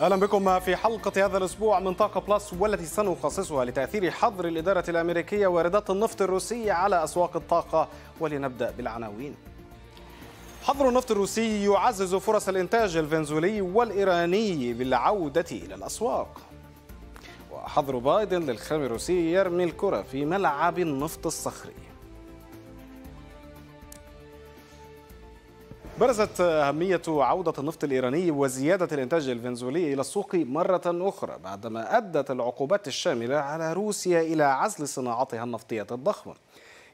اهلا بكم في حلقه هذا الاسبوع من طاقه بلس والتي سنخصصها لتاثير حظر الاداره الامريكيه واردات النفط الروسي على اسواق الطاقه ولنبدا بالعناوين. حظر النفط الروسي يعزز فرص الانتاج الفنزويلي والايراني بالعوده الى الاسواق. وحظر بايدن للخام الروسي يرمي الكره في ملعب النفط الصخري. برزت أهمية عودة النفط الإيراني وزيادة الإنتاج الفنزويلي إلى السوق مرة أخرى بعدما أدت العقوبات الشاملة على روسيا إلى عزل صناعتها النفطية الضخمة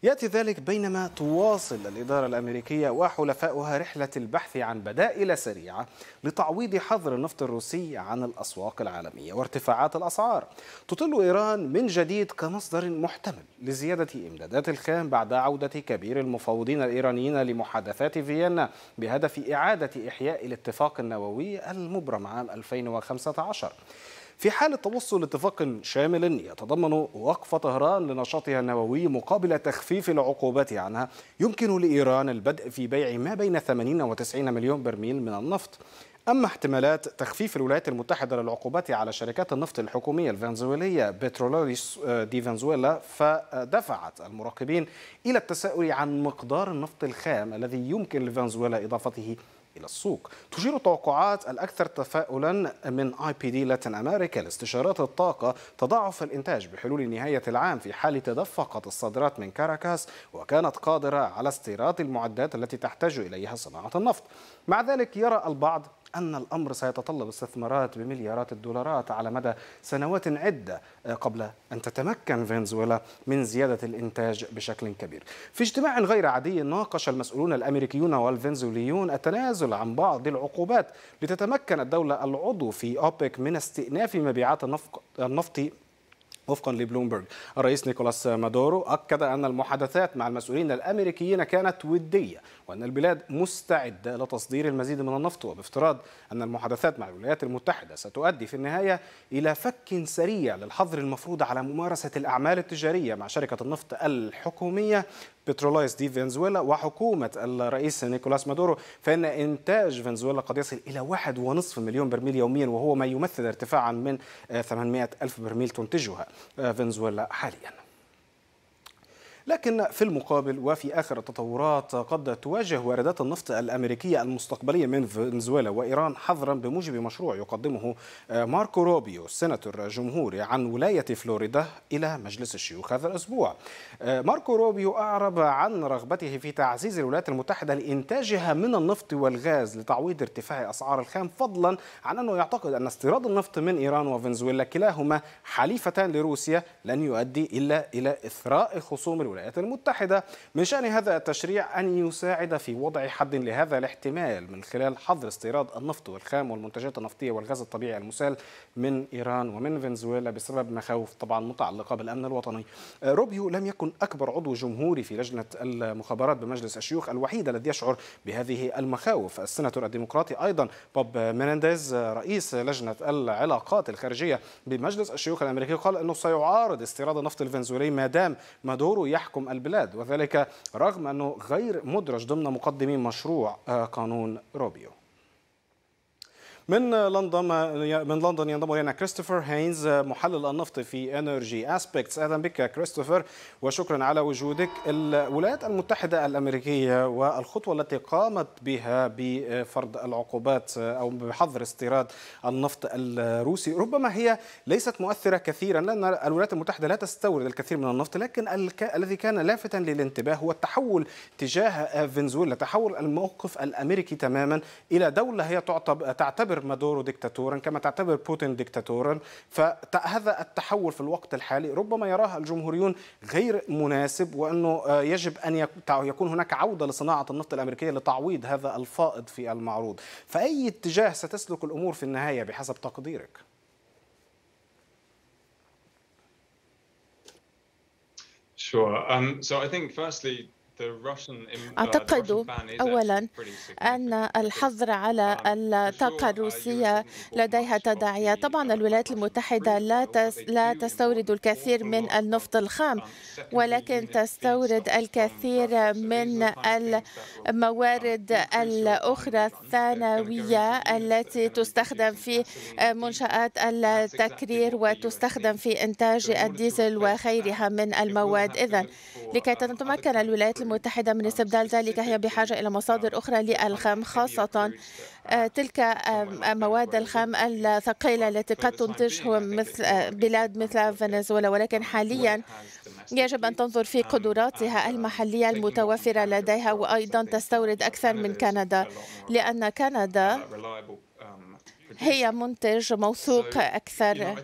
يأتي ذلك بينما تواصل الإدارة الأمريكية وحلفاؤها رحلة البحث عن بدائل سريعة لتعويض حظر النفط الروسي عن الأسواق العالمية وارتفاعات الأسعار تطل إيران من جديد كمصدر محتمل لزيادة إمدادات الخام بعد عودة كبير المفاوضين الإيرانيين لمحادثات فيينا بهدف إعادة إحياء الاتفاق النووي المبرم عام 2015 في حال توصل لاتفاق شامل يتضمن وقف طهران لنشاطها النووي مقابل تخفيف العقوبات عنها يمكن لإيران البدء في بيع ما بين 80 و 90 مليون برميل من النفط أما احتمالات تخفيف الولايات المتحدة للعقوبات على شركات النفط الحكومية الفنزويلية بترولوريس آه، دي فنزويلا فدفعت المراقبين إلى التساؤل عن مقدار النفط الخام الذي يمكن لفنزويلا إضافته إلى السوق تشير التوقعات الأكثر تفاؤلا من آي بي دي لاتن أمريكا لاستشارات الطاقة تضاعف الإنتاج بحلول نهاية العام في حال تدفقت الصادرات من كاراكاس وكانت قادرة على استيراد المعدات التي تحتاج إليها صناعة النفط مع ذلك يرى البعض أن الأمر سيتطلب استثمارات بمليارات الدولارات على مدى سنوات عدة آه، قبل أن تتمكن فنزويلا من زيادة الإنتاج بشكل كبير في اجتماع غير عادي ناقش المسؤولون الأمريكيون والفنزويليون التنازل عن بعض العقوبات لتتمكن الدولة العضو في أوبك من استئناف مبيعات النفط وفقا لبلومبرج الرئيس نيكولاس مادورو أكد أن المحادثات مع المسؤولين الأمريكيين كانت ودية وأن البلاد مستعدة لتصدير المزيد من النفط وبافتراض أن المحادثات مع الولايات المتحدة ستؤدي في النهاية إلى فك سريع للحظر المفروض على ممارسة الأعمال التجارية مع شركة النفط الحكومية بترولايس دي فنزويلا وحكومة الرئيس نيكولاس مادورو فإن إنتاج فنزويلا قد يصل إلى 1.5 مليون برميل يوميا وهو ما يمثل ارتفاعا من 800 آه، ألف برميل تنتجها آه، فنزويلا حاليا لكن في المقابل وفي آخر التطورات قد تواجه واردات النفط الأمريكية المستقبلية من فنزويلا وإيران حظرا بموجب مشروع يقدمه آه، ماركو روبيو سيناتور جمهوري عن ولاية فلوريدا إلى مجلس الشيوخ هذا الأسبوع آه، ماركو روبيو أعرب عن رغبته في تعزيز الولايات المتحدة لإنتاجها من النفط والغاز لتعويض ارتفاع أسعار الخام فضلا عن أنه يعتقد أن استيراد النفط من إيران وفنزويلا كلاهما حليفتان لروسيا لن يؤدي إلا إلى إثراء خصوم الولايات الولايات المتحدة من شأن هذا التشريع أن يساعد في وضع حد لهذا الاحتمال من خلال حظر استيراد النفط والخام والمنتجات النفطية والغاز الطبيعي المسال من إيران ومن فنزويلا بسبب مخاوف طبعا متعلقة بالأمن الوطني آه، روبيو لم يكن أكبر عضو جمهوري في لجنة المخابرات بمجلس الشيوخ الوحيد الذي يشعر بهذه المخاوف السناتور الديمقراطي أيضا بوب مينينديز رئيس لجنة العلاقات الخارجية بمجلس الشيوخ الأمريكي قال أنه سيعارض استيراد النفط الفنزويلي ما دام مادورو يحمل يحكم البلاد وذلك رغم أنه غير مدرج ضمن مقدمي مشروع آه، قانون روبيو من لندن من لندن ينضم الينا كريستوفر هاينز محلل النفط في انرجي اسبكتس اهلا بك كريستوفر وشكرا على وجودك الولايات المتحده الامريكيه والخطوه التي قامت بها بفرض العقوبات او بحظر استيراد النفط الروسي ربما هي ليست مؤثره كثيرا لان الولايات المتحده لا تستورد الكثير من النفط لكن الذي كان لافتا للانتباه هو التحول تجاه فنزويلا تحول الموقف الامريكي تماما الى دوله هي تعتبر تعتبر مادورو دكتاتورا كما تعتبر بوتين دكتاتورا فهذا التحول في الوقت الحالي ربما يراه الجمهوريون غير مناسب وأنه آه، يجب أن يكون هناك عودة لصناعة النفط الأمريكية لتعويض هذا الفائض في المعروض فأي اتجاه ستسلك الأمور في النهاية بحسب تقديرك؟ Sure. Um, so I think, firstly, Uh, أعتقد أولا أن um, الحظر على الطاقة الروسية لديها تداعيات طبعا الولايات المتحدة لا لا تستورد الكثير من النفط الخام um, ولكن تستورد الكثير من um, الموارد الأخرى الثانوية التي تستخدم في منشآت التكرير وتستخدم في إنتاج الديزل وغيرها من المواد إذا لكي تتمكن الولايات المتحدة من استبدال ذلك هي بحاجة إلى مصادر أخرى للخام خاصة آه، تلك مواد الخام الثقيلة التي قد تنتجها مثل آه، بلاد مثل فنزويلا ولكن حاليا يجب أن تنظر في قدراتها المحلية المتوفرة لديها وأيضا تستورد أكثر من كندا لأن كندا هي منتج موثوق أكثر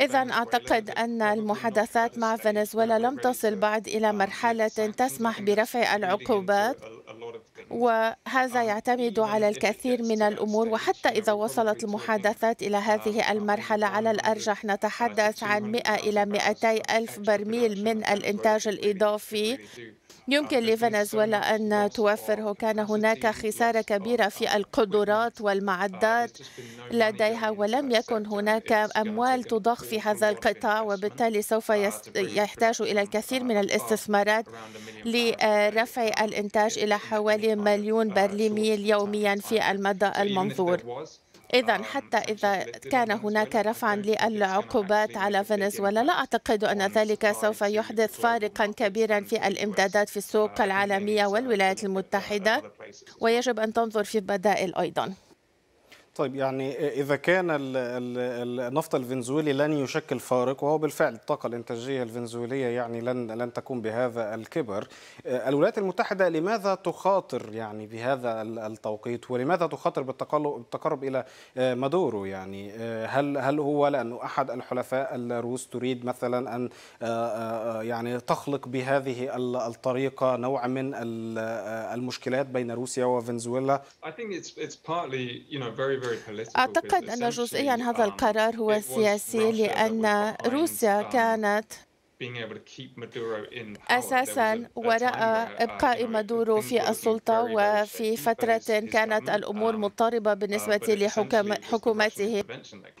إذا أعتقد أن المحادثات مع فنزويلا لم تصل بعد إلى مرحلة تسمح برفع العقوبات وهذا um, يعتمد على الكثير من الامور وحتى اذا وصلت المحادثات الى هذه um, المرحله على الارجح نتحدث عن 100 الى 200 الف برميل من الانتاج الاضافي يمكن لفنزويلا أن توفره كان هناك خسارة كبيرة في القدرات والمعدات لديها ولم يكن هناك أموال تضخ في هذا القطاع وبالتالي سوف يحتاج إلى الكثير من الاستثمارات لرفع الإنتاج إلى حوالي مليون برليميل يوميا في المدى المنظور إذا حتى إذا كان هناك رفعا للعقوبات على فنزويلا لا أعتقد أن ذلك سوف يحدث فارقا كبيرا في الإمدادات في السوق العالمية والولايات المتحدة ويجب أن تنظر في بدائل أيضا طيب يعني إذا كان النفط الفنزويلي لن يشكل فارق وهو بالفعل الطاقة الإنتاجية الفنزويلية يعني لن لن تكون بهذا الكبر آه، الولايات المتحدة لماذا تخاطر يعني بهذا التوقيت ولماذا تخاطر بالتقرب إلى آه، مادورو يعني آه، هل هل هو لأنه أحد الحلفاء الروس تريد مثلا أن يعني تخلق بهذه الطريقة نوع من المشكلات بين روسيا وفنزويلا؟ أعتقد أن جزئيا هذا um, القرار هو سياسي لأن روسيا كانت اساسا وراى uh, ابقاء مادورو في السلطه وفي فتره كانت الامور um, مضطربه بالنسبه لحكومته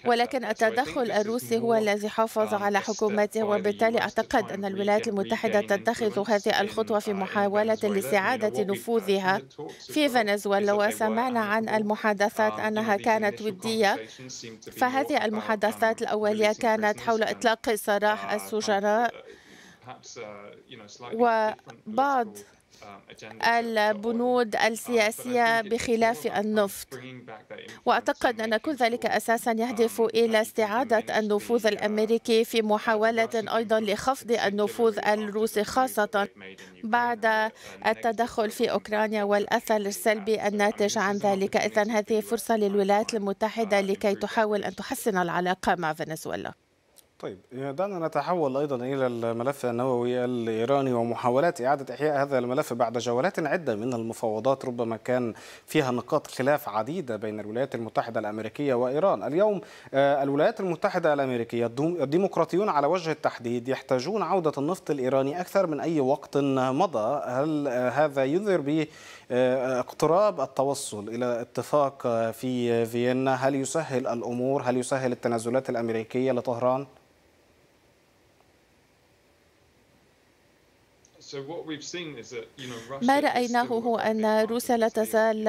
ولكن التدخل الروسي هو الذي حافظ um, على حكومته وبالتالي اعتقد ان الولايات المتحده تتخذ هذه الخطوه في uh, محاوله لاستعاده نفوذها في فنزويلا وسمعنا عن المحادثات um, انها كانت وديه فهذه uh, المحادثات الاوليه كانت حول اطلاق سراح السجناء Uh, وبعض um, البنود السياسية بخلاف النفط وأعتقد أن كل ذلك أساسا um, يهدف إلى استعادة النفوذ uh, الأمريكي في محاولة أيضا لخفض النفوذ الروسي خاصة بعد uh, التدخل في أوكرانيا والأثر السلبي الناتج عن ذلك إذا هذه فرصة للولايات المتحدة لكي تحاول أن تحسن العلاقة مع فنزويلا طيب دعنا نتحول أيضا إلى الملف النووي الإيراني ومحاولات إعادة إحياء هذا الملف بعد جولات عدة من المفاوضات ربما كان فيها نقاط خلاف عديدة بين الولايات المتحدة الأمريكية وإيران اليوم آه، الولايات المتحدة الأمريكية الديمقراطيون على وجه التحديد يحتاجون عودة النفط الإيراني أكثر من أي وقت مضى هل آه، هذا ينذر به آه، اقتراب التوصل إلى اتفاق آه، في فيينا هل يسهل الأمور هل يسهل التنازلات الأمريكية لطهران؟ ما رأيناه هو أن روسيا لا تزال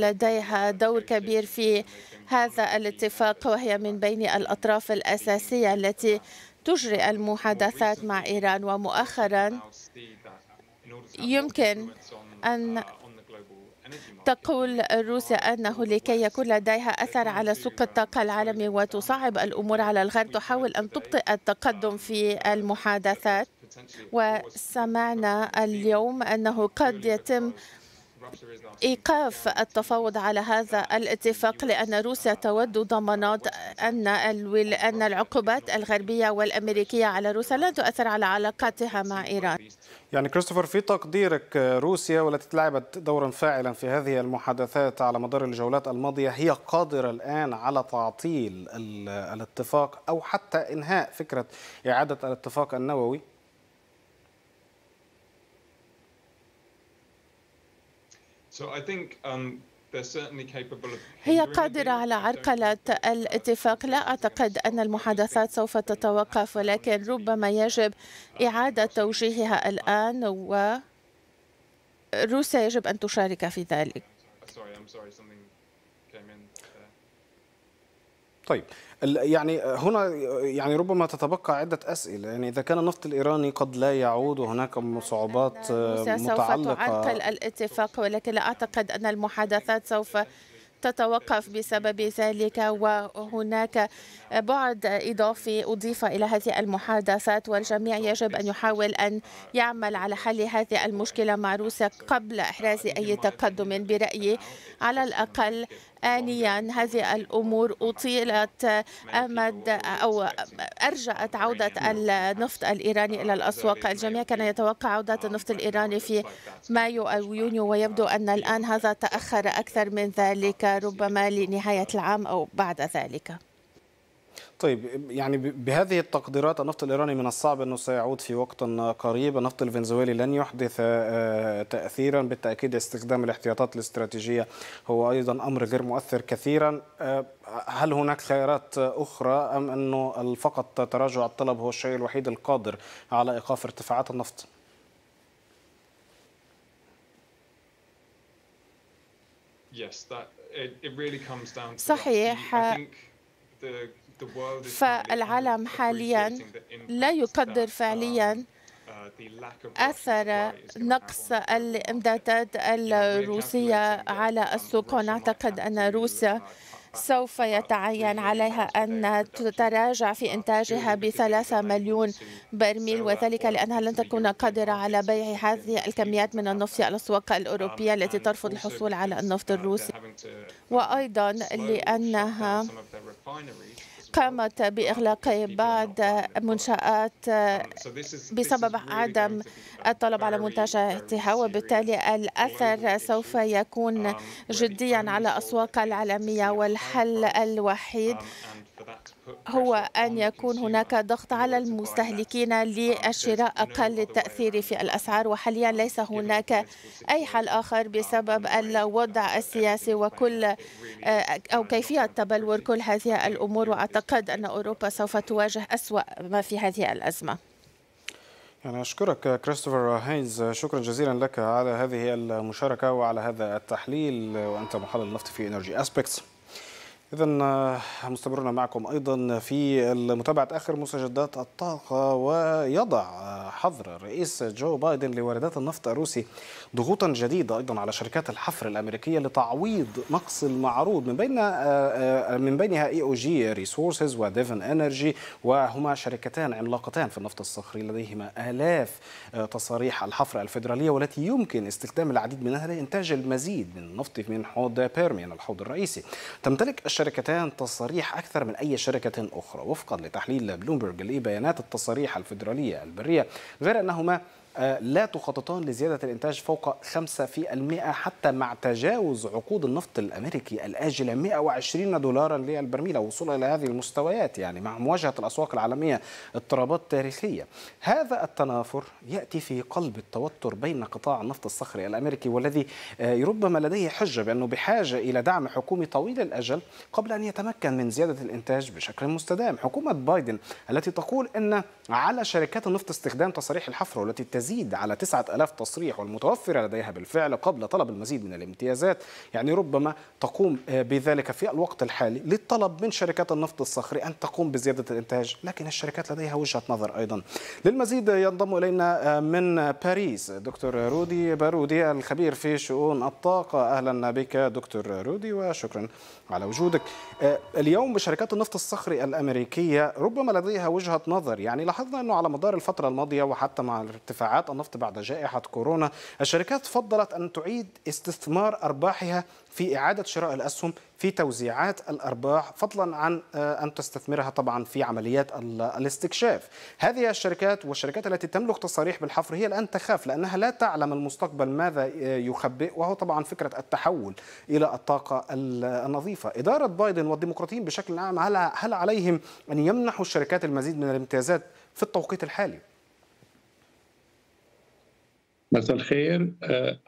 لديها دور كبير في هذا الاتفاق وهي من بين الأطراف الأساسية التي تجري المحادثات مع إيران ومؤخرا يمكن أن uh, تقول روسيا أنه لكي يكون لديها أثر على سوق الطاقة العالمي وتصعب الأمور على الغرب تحاول أن تبطئ التقدم في المحادثات وسمعنا اليوم أنه قد يتم إيقاف التفاوض على هذا الاتفاق لأن روسيا تود ضمانات أن أن العقوبات الغربية والأمريكية على روسيا لن تؤثر على علاقاتها مع إيران يعني كريستوفر في تقديرك روسيا والتي لعبت دورا فاعلا في هذه المحادثات على مدار الجولات الماضية هي قادرة الآن على تعطيل الاتفاق أو حتى إنهاء فكرة إعادة الاتفاق النووي Um, هي قادرة على عرقلة الاتفاق لا أعتقد أن المحادثات سوف تتوقف ولكن ربما يجب إعادة توجيهها الآن وروسيا يجب أن تشارك في ذلك طيب يعني هنا يعني ربما تتبقى عدة أسئلة يعني إذا كان النفط الإيراني قد لا يعود وهناك صعوبات آه، متعلقة سوف تعطل الاتفاق ولكن لا أعتقد أن المحادثات سوف تتوقف بسبب ذلك وهناك بعد إضافي أضيف إلى هذه المحادثات والجميع يجب أن يحاول أن يعمل على حل هذه المشكلة مع روسيا قبل إحراز أي تقدم برأيي على الأقل آنيا هذه الأمور أطيلت أمد أو أرجأت عودة النفط الإيراني إلى الأسواق الجميع كان يتوقع عودة النفط الإيراني في مايو أو يونيو ويبدو أن الآن هذا تأخر أكثر من ذلك ربما لنهاية العام أو بعد ذلك طيب يعني بهذه التقديرات النفط الإيراني من الصعب أنه سيعود في وقت قريب النفط الفنزويلي لن يحدث آه، تأثيرا بالتأكيد استخدام الاحتياطات الاستراتيجية هو أيضا أمر غير مؤثر كثيرا آه، هل هناك خيارات أخرى أم أنه فقط تراجع الطلب هو الشيء الوحيد القادر على إيقاف ارتفاعات النفط؟ صحيح فالعالم حاليا لا يقدر فعليا um, uh, أثر نقص الإمدادات الروسية على السوق ونعتقد أن uh, روسيا uh, سوف يتعين عليها أن تتراجع في إنتاجها بثلاثة مليون برميل وذلك لأنها لن تكون قادرة على بيع هذه الكميات من النفط um, على الأسواق الأوروبية التي ترفض الحصول على النفط الروسي وأيضا لأنها قامت بإغلاق بعض منشآت بسبب عدم الطلب على منتجاتها وبالتالي الأثر سوف يكون جديا على الأسواق العالمية والحل الوحيد هو أن يكون هناك ضغط على المستهلكين للشراء أقل التأثير في الأسعار وحاليا ليس هناك أي حل آخر بسبب الوضع السياسي وكل آه، أو كيفية تبلور كل هذه الأمور وأعتقد أن أوروبا سوف تواجه أسوأ ما في هذه الأزمة يعني أشكرك كريستوفر هاينز شكرا جزيلا لك على هذه المشاركة وعلى هذا التحليل وأنت محلل نفط في انرجي اسبكتس إذا آه، مستمرنا معكم أيضا في متابعة آخر مستجدات الطاقة ويضع آه، حظر الرئيس جو بايدن لواردات النفط الروسي ضغوطا جديدة أيضا على شركات الحفر الأمريكية لتعويض نقص المعروض من بين آه، من بينها إي أو جي ريسورسز وديفن إنرجي وهما شركتان عملاقتان في النفط الصخري لديهما آلاف تصاريح الحفر الفيدرالية والتي يمكن استخدام العديد منها لإنتاج المزيد من النفط من حوض بيرمي الحوض الرئيسي تمتلك الشركة الشركتان تصاريح أكثر من أي شركة أخرى وفقا لتحليل بلومبرج لبيانات التصاريح الفيدرالية البرية غير أنهما آه، لا تخططان لزيادة الإنتاج فوق 5% حتى مع تجاوز عقود النفط الأمريكي الآجلة 120 دولارا للبرميل وصولا إلى هذه المستويات يعني مع مواجهة الأسواق العالمية اضطرابات تاريخية هذا التنافر يأتي في قلب التوتر بين قطاع النفط الصخري الأمريكي والذي آه، ربما لديه حجة بأنه بحاجة إلى دعم حكومي طويل الأجل قبل أن يتمكن من زيادة الإنتاج بشكل مستدام حكومة بايدن التي تقول أن على شركات النفط استخدام تصاريح الحفر والتي تزيد على 9000 تصريح والمتوفرة لديها بالفعل قبل طلب المزيد من الامتيازات يعني ربما تقوم آه، بذلك في الوقت الحالي للطلب من شركات النفط الصخري أن تقوم بزيادة الإنتاج لكن الشركات لديها وجهة نظر أيضا للمزيد ينضم إلينا آه، من باريس دكتور رودي بارودي الخبير في شؤون الطاقة أهلا بك دكتور رودي وشكرا على وجودك آه، اليوم شركات النفط الصخري الأمريكية ربما لديها وجهة نظر يعني لاحظنا أنه على مدار الفترة الماضية وحتى مع الارتفاع ساعات النفط بعد جائحة كورونا الشركات فضلت أن تعيد استثمار أرباحها في إعادة شراء الأسهم في توزيعات الأرباح فضلا عن آه، أن تستثمرها طبعا في عمليات الاستكشاف هذه الشركات والشركات التي تملك تصاريح بالحفر هي الآن تخاف لأنها لا تعلم المستقبل ماذا آه، يخبئ وهو طبعا فكرة التحول إلى الطاقة النظيفة إدارة بايدن والديمقراطيين بشكل عام هل عليهم أن يمنحوا الشركات المزيد من الامتيازات في التوقيت الحالي مساء الخير آه،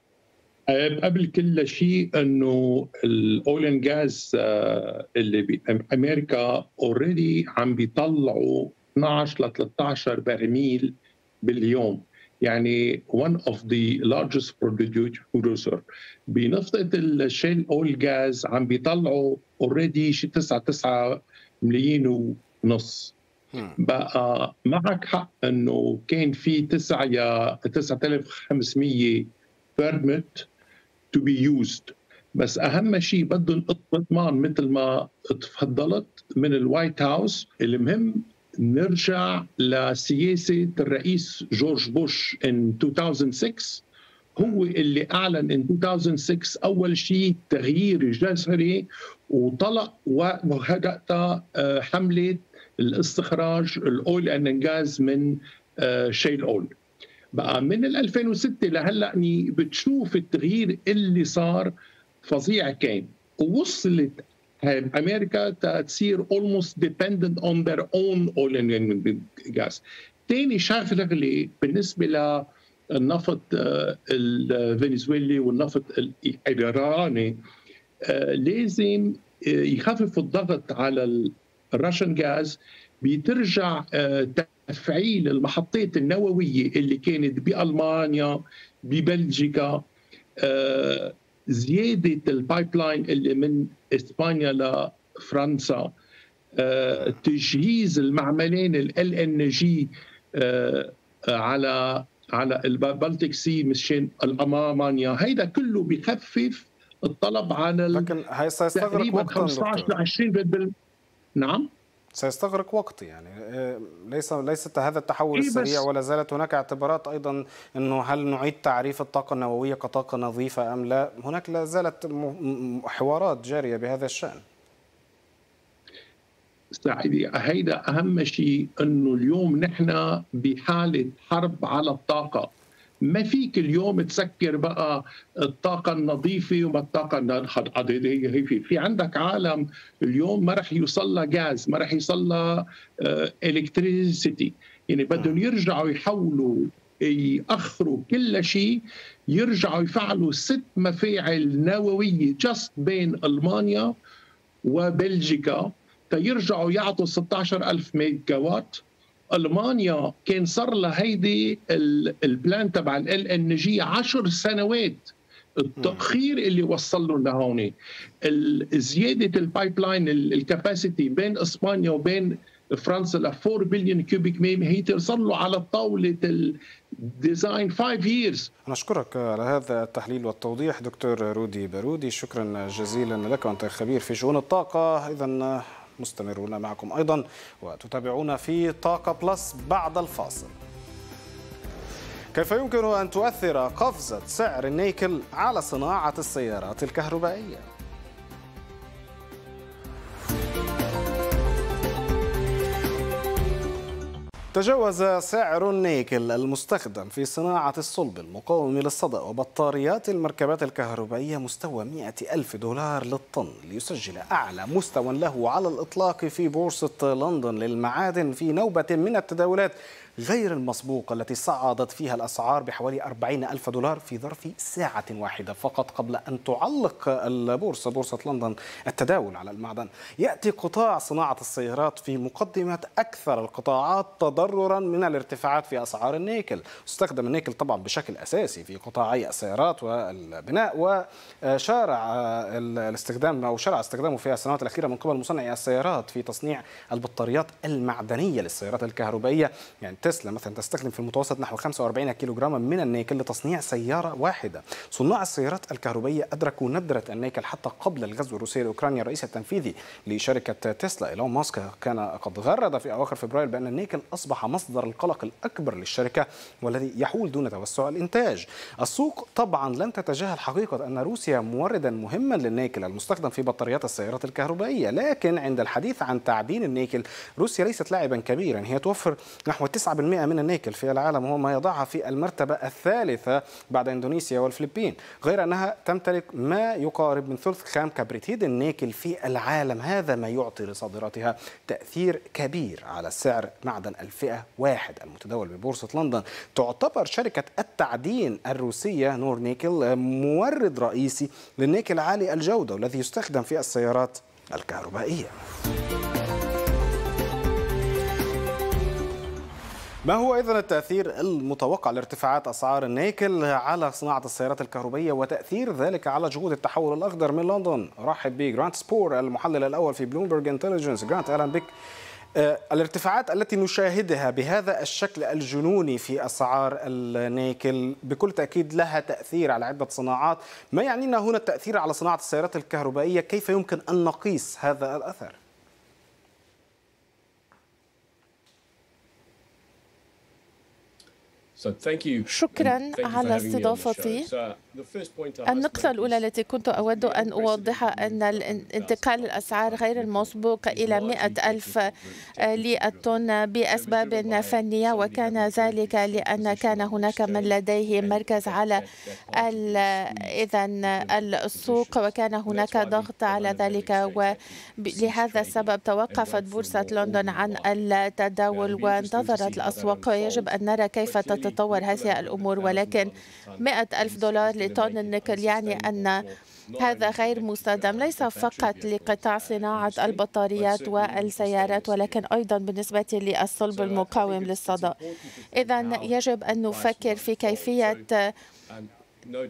قبل كل شيء انه الاول اند جاز آه، اللي بامريكا اوريدي عم بيطلعوا 12 ل 13 برميل باليوم يعني one of the largest producer بنفطة الشيل اول جاز عم بيطلعوا اوريدي شي 9 9 ملايين ونص بقى معك حق انه كان في 9 يا 9500 بيرمت تو بي يوزد بس اهم شيء بدهم اطمان مثل ما تفضلت من الوايت هاوس المهم نرجع لسياسه الرئيس جورج بوش ان 2006 هو اللي اعلن ان 2006 اول شيء تغيير جذري وطلق وهدأت آه، حمله الاستخراج الاول غاز من آه، شيل اول بقى من 2006 لهلا اني يعني بتشوف التغيير اللي صار فظيع كان ووصلت امريكا تصير almost dependent on their own oil and gas ثاني شغله بالنسبه للنفط آه، الفنزويلي والنفط الايراني آه، لازم يخفف الضغط على الراشن غاز بترجع آه، تفعيل المحطات النوويه اللي كانت بالمانيا ببلجيكا آه، زياده البايب لاين اللي من اسبانيا لفرنسا آه، تجهيز المعملين ال ان جي على على البلتيك سي مشان المانيا يعني هيدا كله بخفف الطلب على لكن هيستغرق تقريبا 15 ل 20 نعم سيستغرق وقت يعني إيه، ليس ليس هذا التحول إيه السريع ولا زالت هناك اعتبارات ايضا انه هل نعيد تعريف الطاقه النوويه كطاقه نظيفه ام لا هناك لا زالت حوارات جاريه بهذا الشان سعيدي هيدا اهم شيء انه اليوم نحن بحاله حرب على الطاقه ما فيك اليوم تسكر بقى الطاقه النظيفه وما الطاقه هي في في عندك عالم اليوم ما راح يوصل لها غاز ما راح يوصل لها الكتريسيتي آه، يعني بدهم يرجعوا يحولوا ياخروا كل شيء يرجعوا يفعلوا ست مفاعل نوويه جاست بين المانيا وبلجيكا تيرجعوا يعطوا 16000 ميجا وات المانيا كان صار لها هيدي البلان تبع ال ان جي 10 سنوات التاخير اللي وصل لهم لهون زياده البايب لاين الكاباسيتي بين اسبانيا وبين فرنسا ل 4 بليون كيوبيك ميتر صار له على طاوله الديزاين 5 ييرز نشكرك على هذا التحليل والتوضيح دكتور رودي بارودي شكرا جزيلا لك وانت خبير في شؤون الطاقه اذا مستمرون معكم أيضا وتتابعون في طاقة بلس بعد الفاصل كيف يمكن أن تؤثر قفزة سعر النيكل على صناعة السيارات الكهربائية؟ تجاوز سعر النيكل المستخدم في صناعة الصلب المقاوم للصدأ وبطاريات المركبات الكهربائية مستوى 100 ألف دولار للطن ليسجل أعلى مستوى له على الإطلاق في بورصة لندن للمعادن في نوبة من التداولات غير المسبوقة التي صعدت فيها الأسعار بحوالي 40 ألف دولار في ظرف ساعة واحدة فقط قبل أن تعلق البورصة بورصة لندن التداول على المعدن يأتي قطاع صناعة السيارات في مقدمة أكثر القطاعات تضررا من الارتفاعات في أسعار النيكل استخدم النيكل طبعا بشكل أساسي في قطاعي السيارات والبناء وشارع الاستخدام أو شرع استخدامه في السنوات الأخيرة من قبل مصنعي السيارات في تصنيع البطاريات المعدنية للسيارات الكهربائية يعني تسلا مثلا تستخدم في المتوسط نحو 45 كيلوغراما من النيكل لتصنيع سيارة واحدة صناع السيارات الكهربائية أدركوا ندرة النيكل حتى قبل الغزو الروسي لأوكرانيا الرئيس التنفيذي لشركة تسلا إيلون ماسك كان قد غرد في أواخر فبراير بأن النيكل أصبح مصدر القلق الأكبر للشركة والذي يحول دون توسع الإنتاج السوق طبعا لن تتجاهل حقيقة أن روسيا موردا مهما للنيكل المستخدم في بطاريات السيارات الكهربائية لكن عند الحديث عن تعدين النيكل روسيا ليست لاعبا كبيرا هي توفر نحو 9 9% من النيكل في العالم وهو ما يضعها في المرتبة الثالثة بعد إندونيسيا والفلبين غير أنها تمتلك ما يقارب من ثلث خام كبريتيد النيكل في العالم هذا ما يعطي لصادراتها تأثير كبير على سعر معدن الفئة واحد المتداول ببورصة لندن تعتبر شركة التعدين الروسية نور نيكل مورد رئيسي للنيكل عالي الجودة والذي يستخدم في السيارات الكهربائية ما هو اذا التاثير المتوقع لارتفاعات اسعار النيكل على صناعه السيارات الكهربائيه وتاثير ذلك على جهود التحول الاخضر من لندن رحب بجرانت سبور المحلل الاول في بلومبرج انتليجنس جرانت اهلا بك آه، الارتفاعات التي نشاهدها بهذا الشكل الجنوني في اسعار النيكل بكل تاكيد لها تاثير على عده صناعات ما يعنينا هنا التاثير على صناعه السيارات الكهربائيه كيف يمكن ان نقيس هذا الاثر So thank you. شكرا على استضافتي. النقطة الأولى التي كنت أود أن أوضحها أن انتقال الأسعار غير المسبوق إلى 100 ألف آه، للطن بأسباب فنية وكان ذلك لأن كان هناك من لديه مركز على إذا السوق وكان هناك ضغط على ذلك ولهذا السبب توقفت بورصة لندن عن التداول وانتظرت الأسواق ويجب أن نرى كيف تتطور هذه الأمور ولكن 100 ألف دولار لتون النيكل يعني أن هذا غير مستدام ليس فقط لقطاع صناعة البطاريات والسيارات ولكن أيضا بالنسبة للصلب المقاوم للصدى إذا يجب أن نفكر في كيفية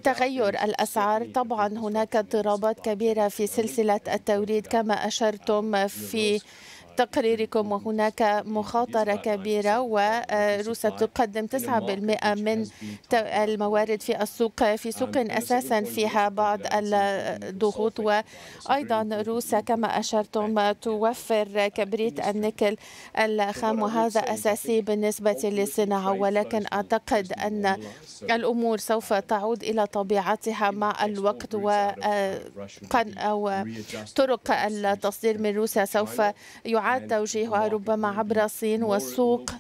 تغير الأسعار طبعا هناك اضطرابات كبيرة في سلسلة التوريد كما أشرتم في تقريركم وهناك مخاطرة كبيرة وروسيا تقدم 9% من الموارد في السوق في سوق أساسا فيها بعض الضغوط وأيضا روسيا كما أشرتم توفر كبريت النيكل الخام وهذا أساسي بالنسبة للصناعة ولكن أعتقد أن الأمور سوف تعود إلى طبيعتها مع الوقت و طرق التصدير من روسيا سوف يعني يعاد توجيهها ربما عبر الصين والسوق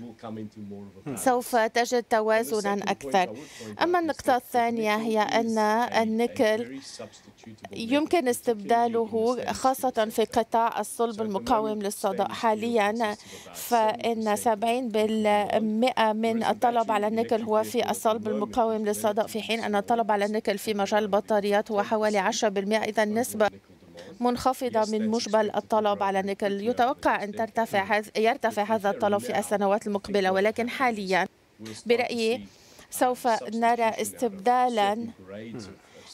سوف تجد توازنا أكثر أما النقطة الثانية هي أن النيكل يمكن استبداله خاصة في قطاع الصلب المقاوم للصدأ حاليا فإن 70% من الطلب على النيكل هو في الصلب المقاوم للصدأ في حين أن الطلب على النيكل في مجال البطاريات هو حوالي 10% إذا النسبة منخفضة من مجمل الطلب على النيكل يتوقع أن ترتفع يرتفع هذا الطلب في السنوات المقبلة ولكن حاليا برأيي سوف نرى استبدالا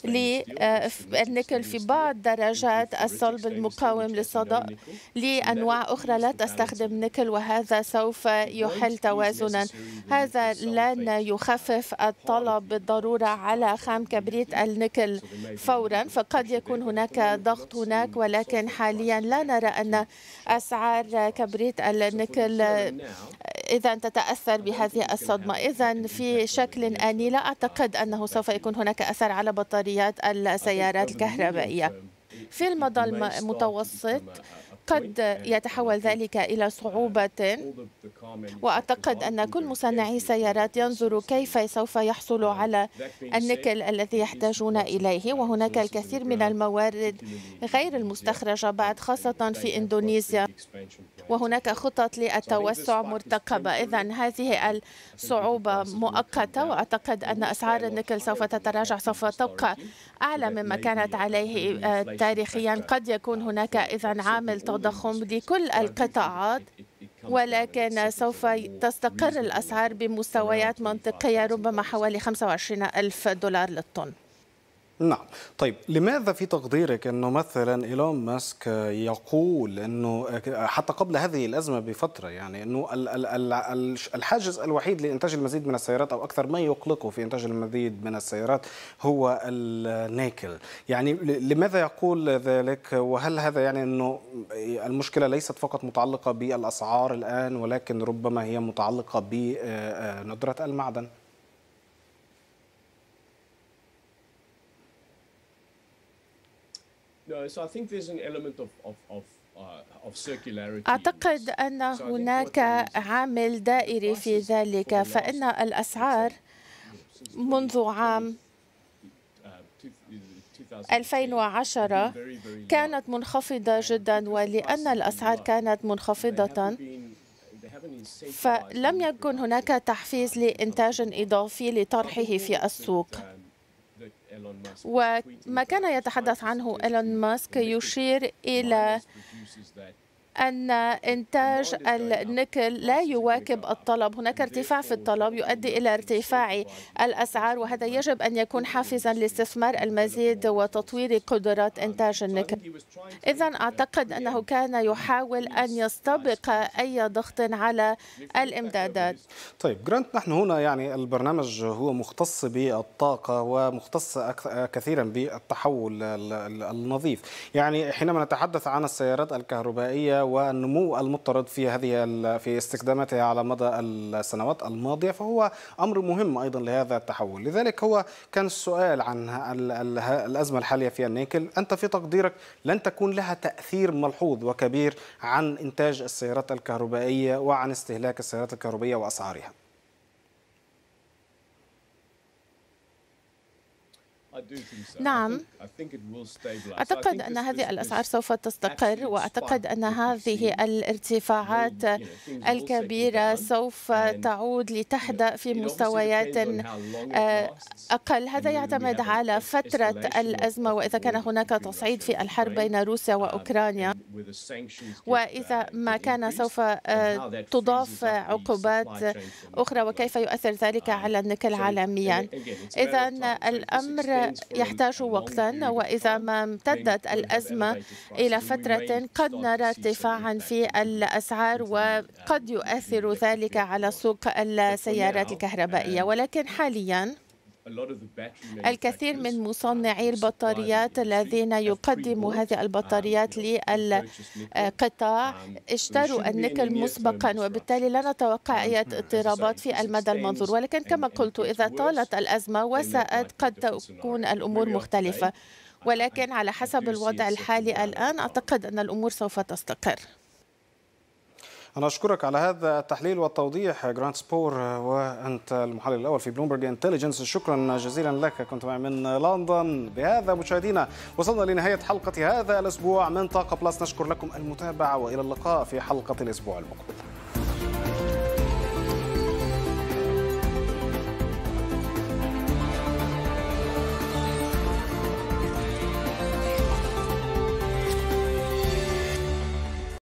للنيكل آه، في بعض درجات الصلب المقاوم للصدأ لأنواع أخرى لا تستخدم نيكل وهذا سوف يحل توازنا هذا لن يخفف الطلب بالضرورة على خام كبريت النيكل فورا فقد يكون هناك ضغط هناك ولكن حاليا لا نرى أن أسعار كبريت النيكل إذا تتأثر بهذه الصدمة إذا في شكل آني لا أعتقد أنه سوف يكون هناك أثر على بطاريات السيارات الكهربائية في المدى المتوسط قد يتحول ذلك إلى صعوبة وأعتقد أن كل مصنعي السيارات ينظروا كيف سوف يحصلوا على النكل الذي يحتاجون إليه وهناك الكثير من الموارد غير المستخرجة بعد خاصة في إندونيسيا وهناك خطط للتوسع مرتقبة إذا هذه الصعوبة مؤقتة وأعتقد أن أسعار النكل سوف تتراجع سوف تبقى أعلى مما كانت عليه آه، تاريخيا قد يكون هناك إذا عامل تضخم لكل القطاعات ولكن سوف تستقر الأسعار بمستويات منطقية ربما حوالي 25 ألف دولار للطن نعم طيب لماذا في تقديرك أنه مثلا إيلون ماسك يقول أنه حتى قبل هذه الأزمة بفترة يعني أنه الحاجز الوحيد لإنتاج المزيد من السيارات أو أكثر ما يقلقه في إنتاج المزيد من السيارات هو النيكل يعني لماذا يقول ذلك وهل هذا يعني أنه المشكلة ليست فقط متعلقة بالأسعار الآن ولكن ربما هي متعلقة بندرة المعدن Uh, أعتقد أن هناك عامل دائري في ذلك فإن الأسعار منذ عام 2010 uh, كانت منخفضة جدا ولأن الأسعار كانت منخفضة فلم يكن هناك تحفيز لإنتاج إضافي لطرحه في السوق uh, وما كان يتحدث عنه إيلون ماسك يشير إلى أن إنتاج النيكل لا يواكب الطلب هناك ارتفاع في الطلب يؤدي إلى ارتفاع الأسعار وهذا يجب أن يكون حافزا لاستثمار المزيد وتطوير قدرات إنتاج النيكل إذا أعتقد أنه كان يحاول أن يستبق أي ضغط على الإمدادات طيب جرانت نحن هنا يعني البرنامج هو مختص بالطاقة ومختص كثيرا بالتحول النظيف يعني حينما نتحدث عن السيارات الكهربائية والنمو المضطرد في هذه في استخداماتها على مدى السنوات الماضية فهو أمر مهم أيضا لهذا التحول لذلك هو كان السؤال عن الأزمة الحالية في النيكل أنت في تقديرك لن تكون لها تأثير ملحوظ وكبير عن إنتاج السيارات الكهربائية وعن استهلاك السيارات الكهربائية وأسعارها نعم أعتقد أن هذه الأسعار سوف تستقر وأعتقد أن هذه الارتفاعات الكبيرة سوف تعود لتحدأ في مستويات آه، أقل هذا يعتمد على فترة الأزمة وإذا كان هناك تصعيد في الحرب بين روسيا um, وأوكرانيا وإذا uh, ما كان سوف آه، تضاف عقوبات أخرى وكيف يؤثر ذلك um, على النكل عالميا إذا الأمر يحتاج وقتا وإذا ما امتدت الأزمة إلى فترة قد نرى ارتفاعا في الأسعار وقد يؤثر ذلك على سوق السيارات الكهربائية ولكن حاليا الكثير من uh, مصنعي البطاريات الذين يقدموا هذه um, البطاريات للقطاع uh, um, اشتروا النيكل مسبقا وبالتالي لا نتوقع أي um, اضطرابات في المدى المنظور ولكن كما قلت إذا طالت الأزمة وساءت قد تكون الأمور مختلفة ولكن على حسب الوضع الحالي الآن أعتقد أن الأمور سوف تستقر أنا أشكرك على هذا التحليل والتوضيح جراند سبور وأنت المحلل الأول في بلومبرج انتليجنس شكرا جزيلا لك كنت معي من لندن بهذا مشاهدينا وصلنا لنهاية حلقة هذا الأسبوع من طاقة بلس نشكر لكم المتابعة وإلى اللقاء في حلقة الأسبوع المقبل